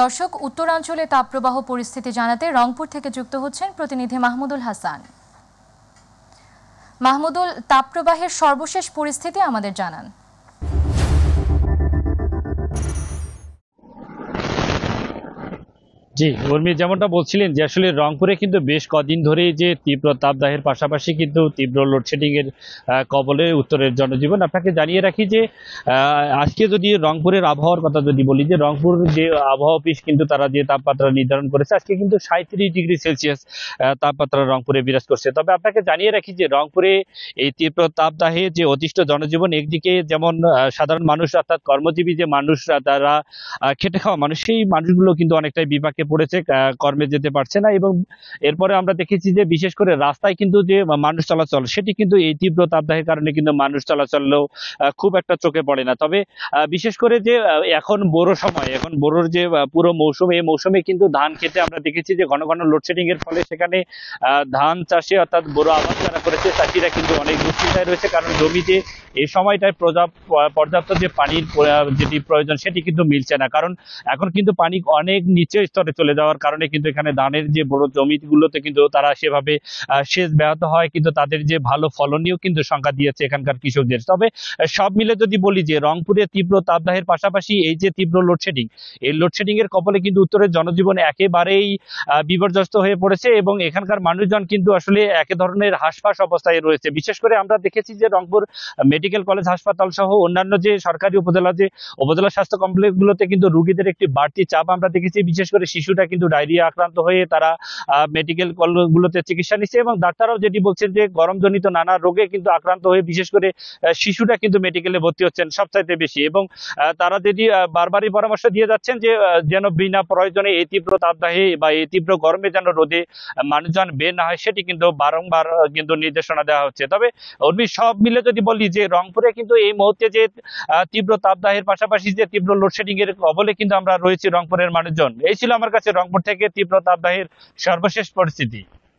দর্শক উত্তরাঞ্চলে তাপপ্রবাহ পরিস্থিতি জানাতে রংপুর থেকে যুক্ত হচ্ছেন প্রতিনিধি মাহমুদুল হাসান মাহমুদুল তাপপ্রবাহের সর্বশেষ পরিস্থিতি আমাদের জানান জি উর্মি যেমনটা বলছিলেন যে আসলে রংপুরে কিন্তু বেশ কদিন ধরে যে তীব্র তাপদাহের পাশাপাশি কিন্তু তীব্র লোডশেডিংয়ের কবলে উত্তরের জনজীবন আপনাকে জানিয়ে রাখি যে আজকে যদি রংপুরের আবহাওয়ার কথা যদি বলি যে রংপুর যে আবহাওয়া অফিস কিন্তু তারা যে তাপমাত্রা নির্ধারণ করেছে আজকে কিন্তু সাঁত্রিশ ডিগ্রি সেলসিয়াস তাপমাত্রা রংপুরে বিরাজ করছে তবে আপনাকে জানিয়ে রাখি যে রংপুরে এই তীব্র তাপদাহে যে অতিষ্ঠ জনজীবন একদিকে যেমন সাধারণ মানুষ অর্থাৎ কর্মজীবী যে মানুষরা তারা খেটে খাওয়া মানুষ সেই মানুষগুলো কিন্তু অনেকটাই বিপাকে আটকে পড়েছে কর্মে যেতে পারছে না এবং এরপরে আমরা দেখেছি যে বিশেষ করে রাস্তায় কিন্তু যে মানুষ চলাচল সেটি কিন্তু এই তীব্র তাপদাহের কারণে কিন্তু মানুষ চলাচলেও খুব একটা চোখে পড়ে না তবে বিশেষ করে যে এখন বড় সময় এখন বড়োর যে পুরো মৌসুম এই মৌসুমে কিন্তু ধান খেতে আমরা দেখেছি যে ঘন ঘন লোডশেডিং এর ফলে সেখানে ধান চাষে অর্থাৎ বড় আবাদ যারা করেছে চাষিরা কিন্তু অনেক দুশ্চিন্তায় রয়েছে কারণ জমিতে এই সময়টায় পর্যাপ্ত যে পানির যেটি প্রয়োজন সেটি কিন্তু মিলছে না কারণ এখন কিন্তু পানি অনেক নিচে স্তরে করে চলে যাওয়ার কারণে কিন্তু এখানে ধানের যে বড় জমিগুলোতে কিন্তু তারা সেভাবে সেচ ব্যাহত হয় কিন্তু তাদের যে ভালো ফলনীয় কিন্তু সংখ্যা দিয়েছে এখানকার কৃষকদের তবে সব মিলে যদি বলি যে রংপুরে তীব্র তাপদাহের পাশাপাশি এই যে তীব্র লোডশেডিং এই লোডশেডিং এর কপালে কিন্তু উত্তরের জনজীবন একেবারেই বিপর্যস্ত হয়ে পড়েছে এবং এখানকার মানুষজন কিন্তু আসলে একে ধরনের হাসফাস অবস্থায় রয়েছে বিশেষ করে আমরা দেখেছি যে রংপুর মেডিকেল কলেজ হাসপাতাল সহ অন্যান্য যে সরকারি উপজেলা যে উপজেলা স্বাস্থ্য কমপ্লেক্সগুলোতে কিন্তু রুগীদের একটি বাড়তি চাপ আমরা দেখেছি বিশেষ করে শিশুটা কিন্তু ডায়রিয়া আক্রান্ত হয়ে তারা মেডিকেল কলেজগুলোতে চিকিৎসা নিচ্ছে এবং ডাক্তাররাও যেটি বলছেন যে গরমজনিত নানা রোগে কিন্তু আক্রান্ত হয়ে বিশেষ করে শিশুটা কিন্তু মেডিকেলে ভর্তি হচ্ছেন সবচাইতে বেশি এবং তারা যেটি বারবারই পরামর্শ দিয়ে যাচ্ছেন যে যেন বিনা প্রয়োজনে এই তীব্র তাপদাহে বা এই তীব্র গরমে যেন রোদে মানুষজন বের না হয় সেটি কিন্তু বারংবার কিন্তু নির্দেশনা দেওয়া হচ্ছে তবে অর্মি সব মিলে যদি বলি যে রংপুরে কিন্তু এই মুহূর্তে যে তীব্র তাপদাহের পাশাপাশি যে তীব্র লোডশেডিং এর কবলে কিন্তু আমরা রয়েছি রংপুরের মানুষজন এই ছিল আমার কাছে রংপুর থেকে তীব্র তাপদাহের সর্বশেষ পরিস্থিতি